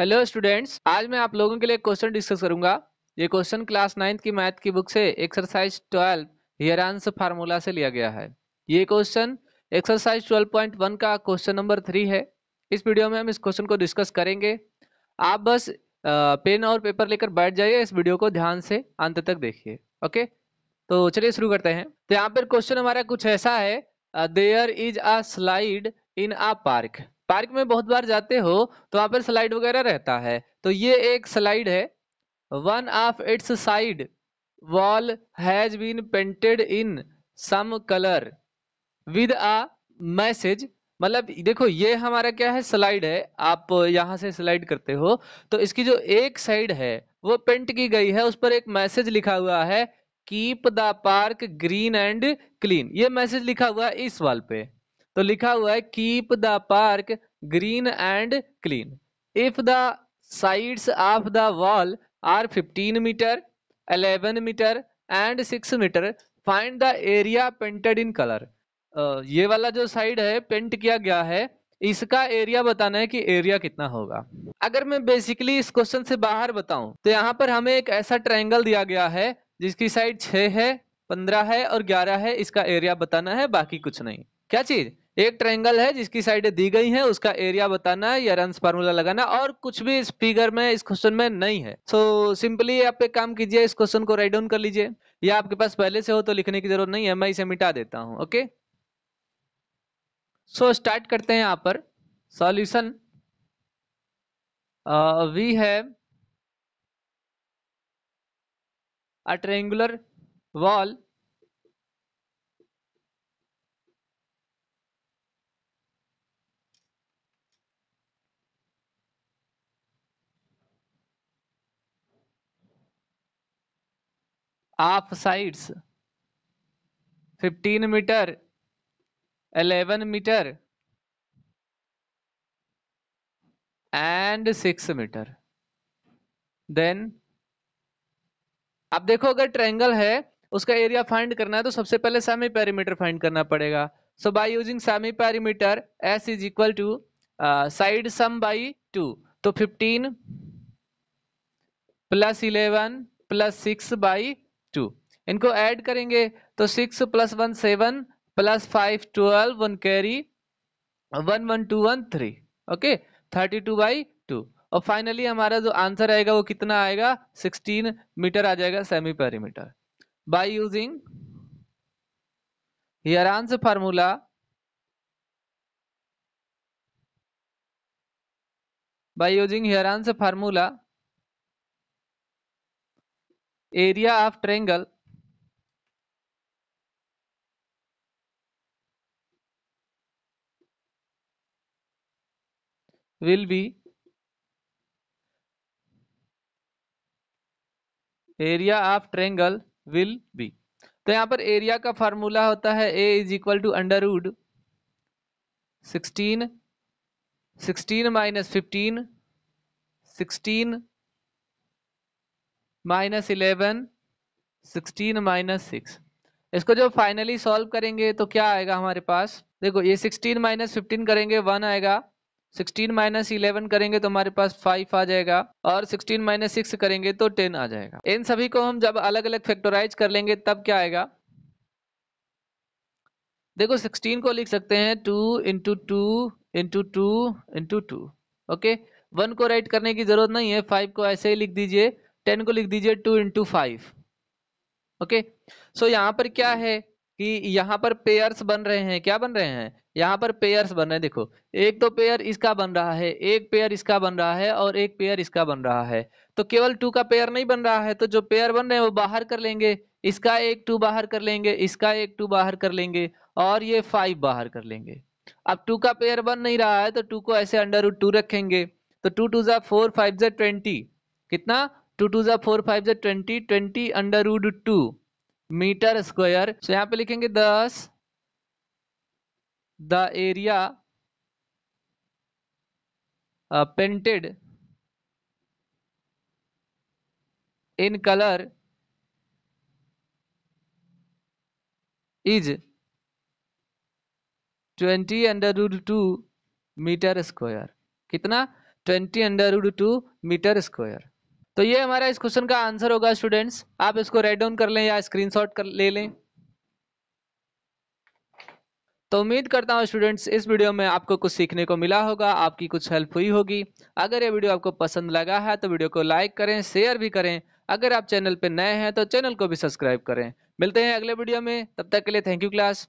hello students आज मैं आप लोगों के लिए क्वेश्चन डिस्कस करूंगा ये क्वेश्चन क्लास नाइन्थ की मैथ की बुक से एक्सरसाइज ट्वेल्व आंसर फार्मूला से लिया गया है ये क्वेश्चन एक्सरसाइज वन का क्वेश्चन नंबर थ्री है इस वीडियो में हम इस क्वेश्चन को डिस्कस करेंगे आप बस पेन और पेपर लेकर बैठ जाइए इस वीडियो को ध्यान से अंत तक देखिए ओके तो चलिए शुरू करते हैं तो यहाँ पर क्वेश्चन हमारा कुछ ऐसा है there is a slide in a park park में बहुत बार जाते हो तो वहां पर स्लाइड वगैरह रहता है तो ये एक स्लाइड है one of its side wall has been painted in some colour with a message मतलब देखो ये हमारा क्या है स्लाइड है आप यहां से स्लाइड करते हो तो इसकी जो एक साइड है वो पेंट की गई है उस पर एक मैसेज लिखा हुआ है keep the park green and clean ये मैसेज लिखा हुआ है इस वॉल पे तो लिखा हुआ है keep the park green and clean if the sides of the wall are 15 metre 11 metre and 6 metre find the area painted in colour ये वाला जो साइड है पेंट किया गया है इसका एरिया बताना है कि एरिया कितना होगा अगर मैं बेसिकली इस क्वेश्चन से बाहर बताऊं तो यहाँ पर हमें एक ऐसा ट्रायंगल दिया गया है जिसकी साइड 6 है 15 है और 11 है इसका एरिया बताना है बाकी कुछ नहीं क्या चीज एक ट्रायंगल है जिसकी साइडें दी गई हैं उसका एरिया बताना है या रंस फार्मूला लगाना और कुछ भी इस फिगर में इस क्वेश्चन में नहीं है सो so, सिंपली आप एक काम कीजिए इस क्वेश्चन को राइट डाउन कर लीजिए या आपके पास पहले से हो तो लिखने की जरूरत नहीं है मैं इसे मिटा देता हूँ ओके सो स्टार्ट करते हैं यहाँ पर सॉल्यूशन वी है triangular wall of sides 15 metre 11 metre and 6 metre then अब देखो अगर ट्रायंगल है उसका एरिया फाइंड करना है तो सबसे पहले सेमी पैरीमीटर फाइंड करना पड़ेगा so by using semi perimeter S is equal to side sum by two तो 15 प्लस 11 प्लस 6 बाई टू इनको ऐड करेंगे तो six plus one seven plus five twelve one carry one one two one three okay thirty two by two और finally हमारा जो answer आएगा वो कितना आएगा सिक्सटीन मीटर आ जाएगा semi perimeter by using here answer formula by using Heron's formula area of triangle will be area of triangle will be तो यहां पर एरिया का फॉर्मूला होता है A is equal to under root sixteen sixteen minus fifteen sixteen minus eleven sixteen minus six इसको जब finally solve करेंगे तो क्या आएगा हमारे पास देखो ये सिक्सटीन माइनस फिफ्टीन करेंगे वन आएगा सिक्सटीन माइनस इलेवन करेंगे तो हमारे पास फाइव आ जाएगा और सिक्सटीन माइनस सिक्स करेंगे तो टेन आ जाएगा इन सभी को हम जब अलग अलग फैक्टोराइज कर लेंगे तब क्या आएगा देखो सिक्सटीन को लिख सकते हैं two into two into two into two okay one को राइट करने की जरूरत नहीं है फाइव को ऐसे ही लिख दीजिए टेन को लिख दीजिए two into five okay so यहाँ पर क्या है कि यहाँ पर पेयर्स बन रहे हैं क्या बन रहे हैं यहाँ पर पेयर्स बन रहे हैं देखो एक तो पेयर इसका बन रहा है एक पेयर इसका बन रहा है और एक पेयर इसका बन रहा है तो केवल टू का पेयर नहीं बन रहा है तो जो पेयर बन रहे हैं वो बाहर कर लेंगे इसका एक टू बाहर कर लेंगे इसका एक टू बाहर कर लेंगे और ये फाइव बाहर कर लेंगे अब टू का पेयर बन नहीं रहा है तो टू को ऐसे अंडर रूट टू रखेंगे तो टू टू जै फोर फाइव जै ट्वेंटी कितना टू टू जो फोर फाइव जो twenty twenty under root two metre square so यहाँ पे लिखेंगे दस the area painted in colour is twenty under root two metre square कितना twenty under root two metre square तो ये हमारा इस क्वेश्चन का आंसर होगा स्टूडेंट्स आप इसको राइट डाउन कर लें या स्क्रीनशॉट कर ले लें तो उम्मीद करता हूँ स्टूडेंट्स इस वीडियो में आपको कुछ सीखने को मिला होगा आपकी कुछ हेल्प हुई होगी अगर ये वीडियो आपको पसंद लगा है तो वीडियो को लाइक करें शेयर भी करें अगर आप चैनल पर नए हैं तो चैनल को भी सब्सक्राइब करें मिलते हैं अगले वीडियो में तब तक के लिए थैंक यू क्लास